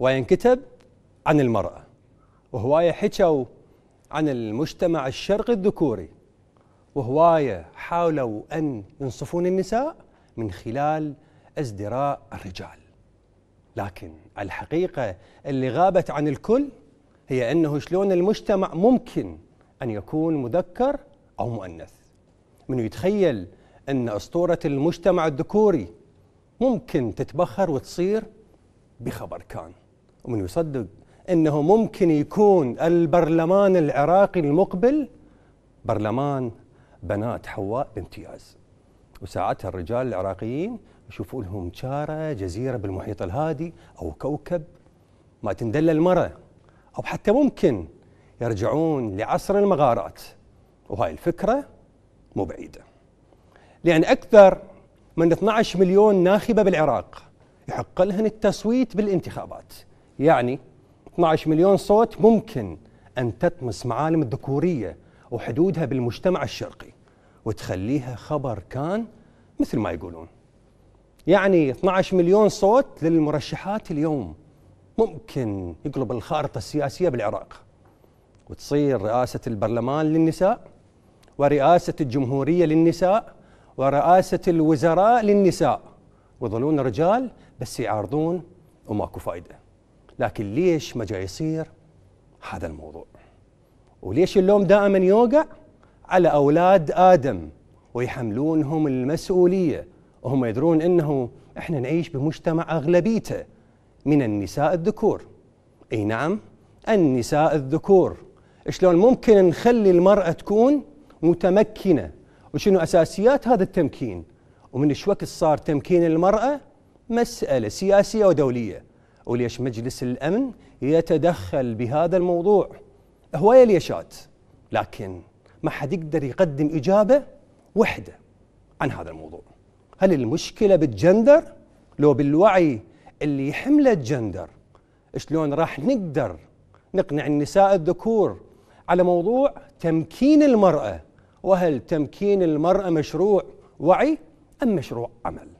وينكتب عن المرأة وهواية حكوا عن المجتمع الشرقي الذكوري وهواية حاولوا أن ينصفون النساء من خلال ازدراء الرجال لكن الحقيقة اللي غابت عن الكل هي أنه شلون المجتمع ممكن أن يكون مذكر أو مؤنث من يتخيل أن أسطورة المجتمع الذكوري ممكن تتبخر وتصير بخبر كان ومن يصدق انه ممكن يكون البرلمان العراقي المقبل برلمان بنات حواء بامتياز وساعتها الرجال العراقيين يشوفوا لهم شاره جزيره بالمحيط الهادي او كوكب ما تندل المراه او حتى ممكن يرجعون لعصر المغارات وهاي الفكره مو بعيده لان اكثر من 12 مليون ناخبه بالعراق يحق لهن التصويت بالانتخابات يعني 12 مليون صوت ممكن أن تطمس معالم الذكورية وحدودها بالمجتمع الشرقي وتخليها خبر كان مثل ما يقولون يعني 12 مليون صوت للمرشحات اليوم ممكن يقلب الخارطة السياسية بالعراق وتصير رئاسة البرلمان للنساء ورئاسة الجمهورية للنساء ورئاسة الوزراء للنساء وظلون رجال بس يعارضون وماكو فايده لكن ليش ما جاي يصير هذا الموضوع وليش اللوم دائما يوقع على أولاد آدم ويحملونهم المسؤولية وهم يدرون أنه إحنا نعيش بمجتمع أغلبيته من النساء الذكور أي نعم النساء الذكور شلون ممكن نخلي المرأة تكون متمكنة وشنو أساسيات هذا التمكين ومن ايش وقت صار تمكين المرأة مسألة سياسية ودولية وليش مجلس الأمن يتدخل بهذا الموضوع هواية ليشات لكن ما حد يقدر يقدم إجابة وحدة عن هذا الموضوع هل المشكلة بالجندر؟ لو بالوعي اللي يحمله الجندر شلون راح نقدر نقنع النساء الذكور على موضوع تمكين المرأة وهل تمكين المرأة مشروع وعي أم مشروع عمل